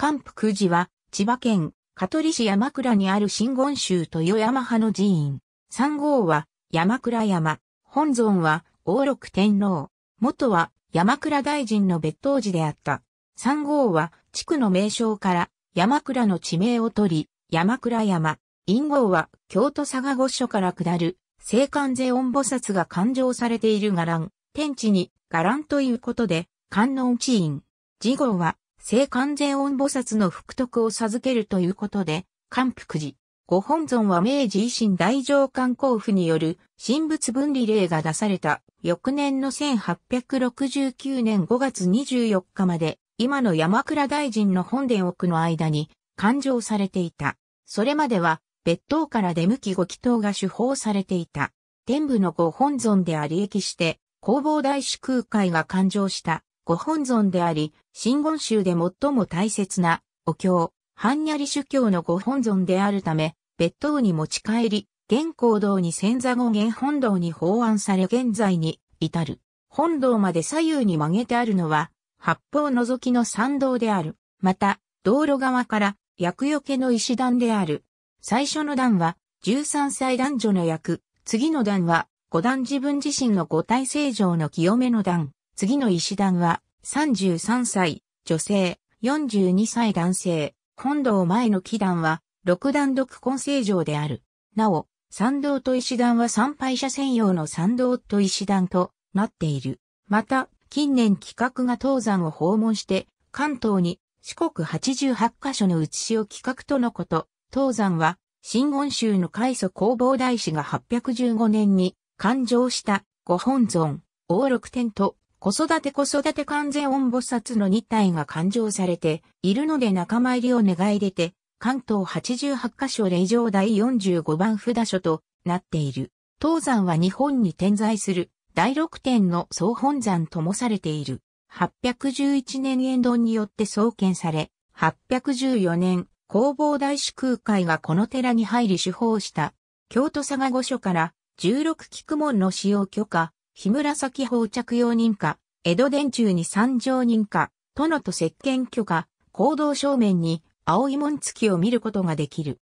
関福寺は、千葉県、香取市山倉にある真言宗豊山派の寺院。三号は、山倉山。本尊は、大六天皇。元は、山倉大臣の別当寺であった。三号は、地区の名称から、山倉の地名を取り、山倉山。陰号は、京都佐賀御所から下る、聖観世音菩薩が勘定されている伽藍。天地に、伽藍ということで、観音寺院。次号は、聖完全音菩薩の福徳を授けるということで、関福寺。ご本尊は明治維新大上官交府による神仏分離令が出された翌年の1869年5月24日まで今の山倉大臣の本殿奥の間に勘定されていた。それまでは別当から出向きご祈祷が手法されていた。天部のご本尊であり駅して、工房大師空海が勘定したご本尊であり、真言宗で最も大切な、お経、般若理主教のご本尊であるため、別当に持ち帰り、現行堂に千座後現本堂に法案され現在に至る。本堂まで左右に曲げてあるのは、八方覗きの参道である。また、道路側から、厄除けの石段である。最初の段は、13歳男女の役、次の段は、五段自分自身の五体正常の清めの段。次の石段は、33歳、女性、42歳男性、本堂前の祈団は、六段独根性上である。なお、参道と石段は参拝者専用の参道と石段となっている。また、近年企画が東山を訪問して、関東に四国88カ所の写しを企画とのこと、東山は、新言宗の開祖工房大師が815年に、誕生した、ご本尊、王六天と、子育て子育て完全音菩薩の2体が勘定されているので仲間入りを願い出て、関東88箇所霊場第45番札所となっている。東山は日本に点在する第6点の総本山ともされている。811年縁丼によって創建され、814年、工房大師空海がこの寺に入り手法した、京都佐賀御所から16菊門の使用許可、日紫宝着用認可、江戸電柱に三条認可、殿と石鹸許可、行動正面に青い門付きを見ることができる。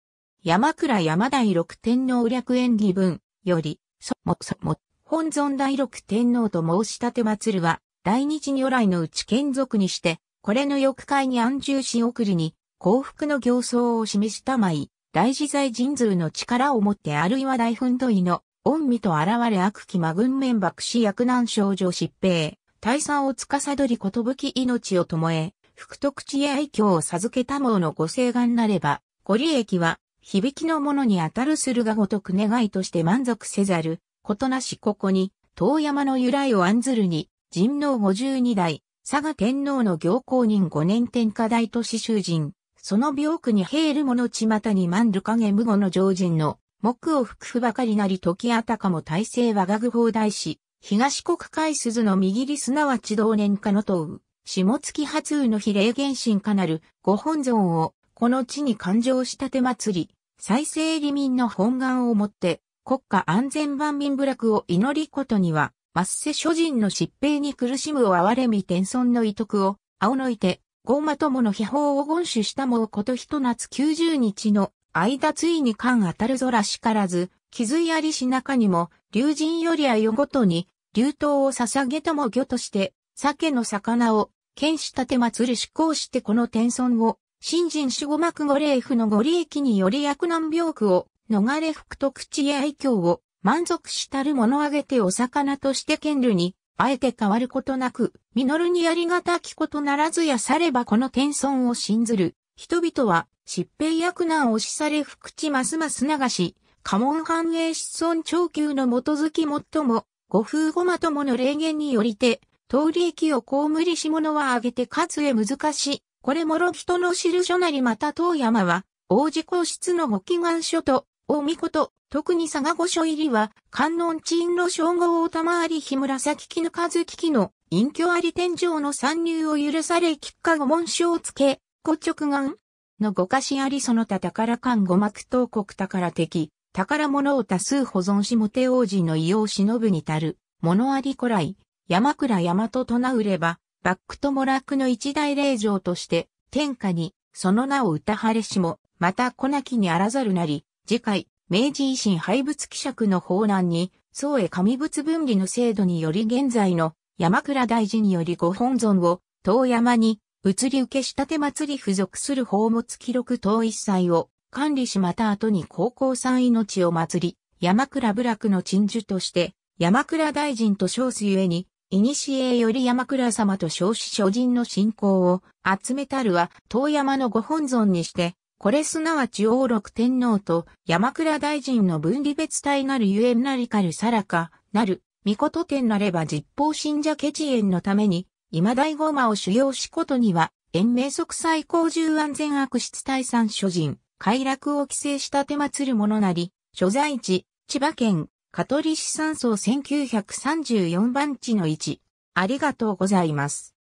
山倉山大六天皇略演義文より、そもそも、本尊大六天皇と申し立て祭るは、大日如来のうち眷属にして、これの翼界に安住し送りに、幸福の行走を示したまい、大自在神通の力をもってあるいは大奮闘の恩美と現れ悪鬼魔軍面爆死薬難少女疾病、大佐を司りことぶき命をとえ、福徳知恵愛嬌を授けたものご聖願なれば、ご利益は、響きのものに当たるするがごとく願いとして満足せざる、ことなしここに、遠山の由来を案ずるに、人皇五十二代、佐賀天皇の行行人五年天下大都市囚人、その病苦に平る者巷に万る影無後の常人の、木を吹くばかりなり時あたかも体制は学法大師、東国海鈴の右利すなわち同年化のう、下月初雨の比例原神かなるご本尊をこの地に勘定したて祭り、再生利民の本願をもって国家安全万民部落を祈りことには、マッセ諸人の疾病に苦しむを哀れみ天孫の遺徳を、青のいて、ゴーマ友の秘宝を言主したもうこと一と夏90日の間ついに間当たるぞらしからず、傷やりし中にも、竜神よりあよごとに、竜頭を捧げとも魚として、鮭の魚を、剣士立て祭る執行してこの天孫を、新人守護幕護霊府のご利益により薬難病苦を、逃れ福徳口へ愛嬌を、満足したる者あげてお魚として剣竜に、あえて変わることなく、実るにありがたきことならずやさればこの天孫を信ずる。人々は疾病や苦難をしされ福地ますます流し、家紋繁栄子孫長久の基づき最も、五風五間ともの霊言によりて、通り駅をこうむりし者は挙げてかつえ難し、これもろ人の知る所なりまた当山は、王子皇室のご祈願書と、大御事、特に佐賀御所入りは、観音鎮路称号を賜り日紫絹和樹の、隠居あり天井の参入を許され吉家御紋章をつけ、古直眼の五菓子ありその他宝館五幕東国宝的、宝物を多数保存しモテ王子の異様忍ぶにたる、物あり古来、山倉山ととなうれば、バックともらくの一大霊場として、天下に、その名を歌晴れしも、またなきにあらざるなり、次回、明治維新廃物希釈の法難に、宋へ神仏分離の制度により現在の山倉大臣によりご本尊を、遠山に移り受けしたて祭り付属する宝物記録等一祭を管理しまた後に高校三命を祭り、山倉部落の鎮守として、山倉大臣と称すゆえに、古より山倉様と称し諸人の信仰を集めたるは、遠山のご本尊にして、これすなわち王六天皇と山倉大臣の分離別体なるゆえなりかるさらか、なる、御と天なれば実法信者ケチ縁のために、今大号マを主要しことには、延命即災高重安全悪質退散諸人、快楽を規制した手祭るものなり、所在地、千葉県、香取市山荘1934番地の位置。ありがとうございます。